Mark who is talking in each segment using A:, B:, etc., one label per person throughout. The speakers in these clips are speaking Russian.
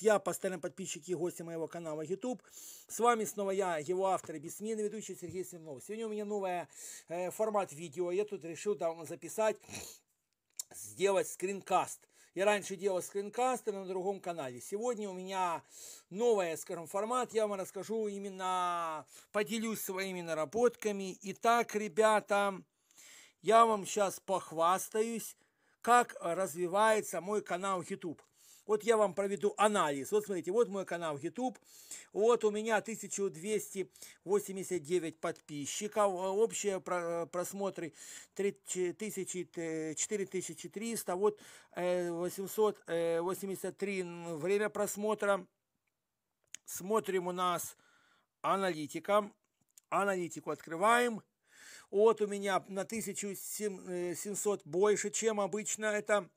A: Я постоянные подписчики и гости моего канала YouTube. С вами снова я, его автор и бессменный ведущий Сергей Семенов. Сегодня у меня новый э, формат видео. Я тут решил там записать, сделать скринкаст. Я раньше делал скринкасты на другом канале. Сегодня у меня новый, скажем, формат. Я вам расскажу именно, поделюсь своими наработками. Итак, ребята, я вам сейчас похвастаюсь, как развивается мой канал YouTube. Вот я вам проведу анализ. Вот смотрите, вот мой канал YouTube. Вот у меня 1289 подписчиков. Общие просмотры 3000, 4300. Э, вот 883 э, э, время просмотра. Смотрим у нас аналитика. Аналитику открываем. Вот у меня на 1700 больше, чем обычно это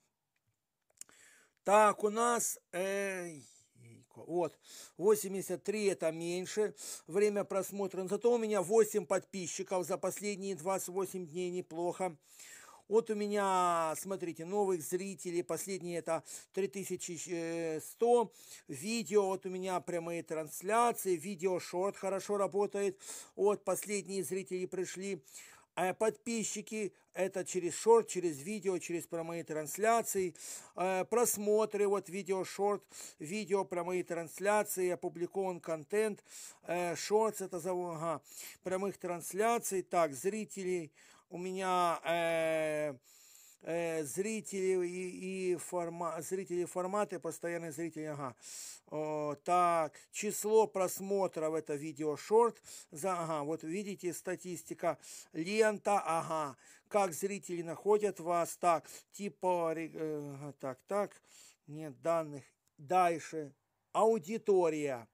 A: так, у нас... Э, вот, 83 это меньше, время просмотра, но зато у меня 8 подписчиков за последние 28 дней, неплохо. Вот у меня, смотрите, новых зрителей, последние это 3100, э, видео, вот у меня прямые трансляции, видео шорт хорошо работает, вот последние зрители пришли, а подписчики, это через шорт, через видео, через прямые трансляции, а, просмотры, вот видео шорт, видео прямые трансляции, опубликован контент, а, шорт, это за ага, прямых трансляций, так, зрителей, у меня э, Э, зрители и і і форма, зрителі формати, постоянні зрителі, ага. О, так, число просмотров это видео шорт. За, ага, вот видите, статистика, лента, ага. Как зрители находят вас, так, типа, э, так, так, нет данных. Дальше, аудитория.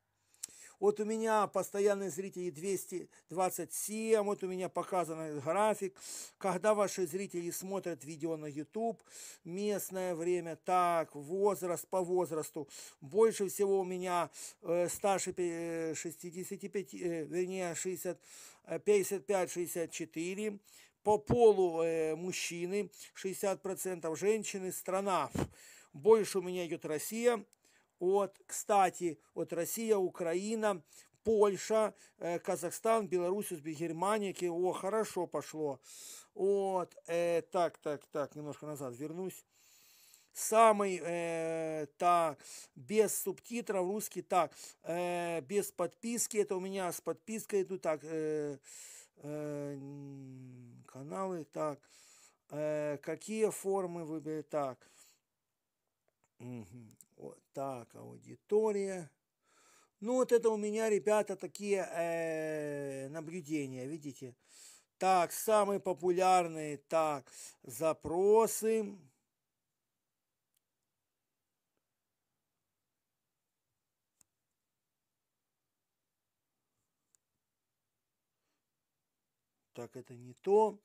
A: Вот у меня постоянные зрители 227, вот у меня показан график, когда ваши зрители смотрят видео на YouTube, местное время, так, возраст по возрасту. Больше всего у меня э, старше 65, э, э, вернее 60, 55-64, э, по полу э, мужчины, 60% женщины, страна. Больше у меня идет Россия, от, кстати, от Россия, Украина, Польша, э, Казахстан, Беларусь, Германия. О, хорошо пошло. Вот, э, так, так, так, немножко назад вернусь. Самый, э, так, без субтитров, русский, так, э, без подписки, это у меня с подпиской идут, так, э, э, каналы, так, э, какие формы выбирать, так, Угу. Вот так, аудитория. Ну, вот это у меня, ребята, такие э, наблюдения, видите. Так, самые популярные, так, запросы. Так, это не то.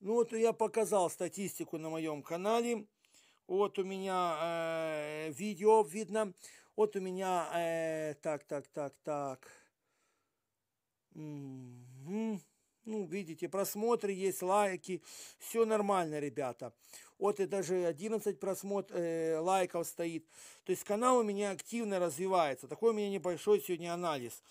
A: Ну, вот я показал статистику на моем канале вот у меня э, видео видно, вот у меня, э, так, так, так, так, угу. ну, видите, просмотры есть, лайки, все нормально, ребята. Вот и даже 11 просмотр, э, лайков стоит. То есть канал у меня активно развивается. Такой у меня небольшой сегодня анализ.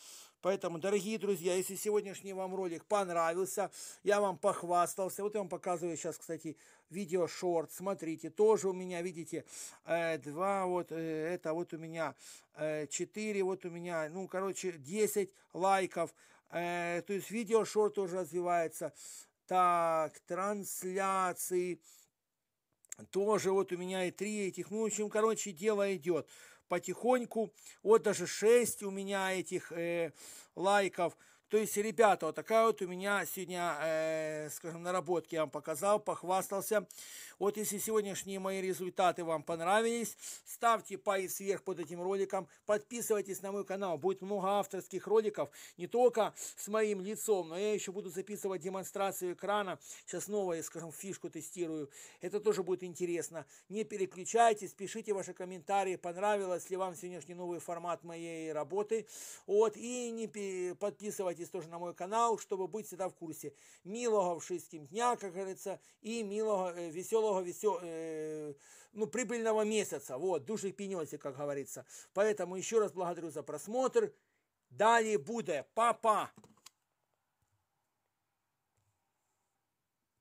A: Поэтому, дорогие друзья, если сегодняшний вам ролик понравился, я вам похвастался. Вот я вам показываю сейчас, кстати, видео-шорт. Смотрите, тоже у меня, видите, э, два вот, э, это вот у меня, э, четыре вот у меня, ну, короче, десять лайков. То есть видео-шорт тоже развивается. Так, трансляции. Тоже вот у меня и три этих. Ну, в общем, короче, дело идет потихоньку, вот даже 6 у меня этих э, лайков, то есть, ребята, вот такая вот у меня сегодня, э, скажем, наработки я вам показал, похвастался. Вот если сегодняшние мои результаты вам понравились, ставьте палец вверх под этим роликом, подписывайтесь на мой канал, будет много авторских роликов, не только с моим лицом, но я еще буду записывать демонстрацию экрана, сейчас новую, скажем, фишку тестирую, это тоже будет интересно. Не переключайтесь, пишите ваши комментарии, понравилось ли вам сегодняшний новый формат моей работы, вот, и не подписывайтесь подписывайтесь тоже на мой канал, чтобы быть всегда в курсе. Милого всем дня, как говорится, и милого, э, веселого, весел, э, ну, прибыльного месяца. Вот, души пенете, как говорится. Поэтому еще раз благодарю за просмотр. Далее будет. Папа!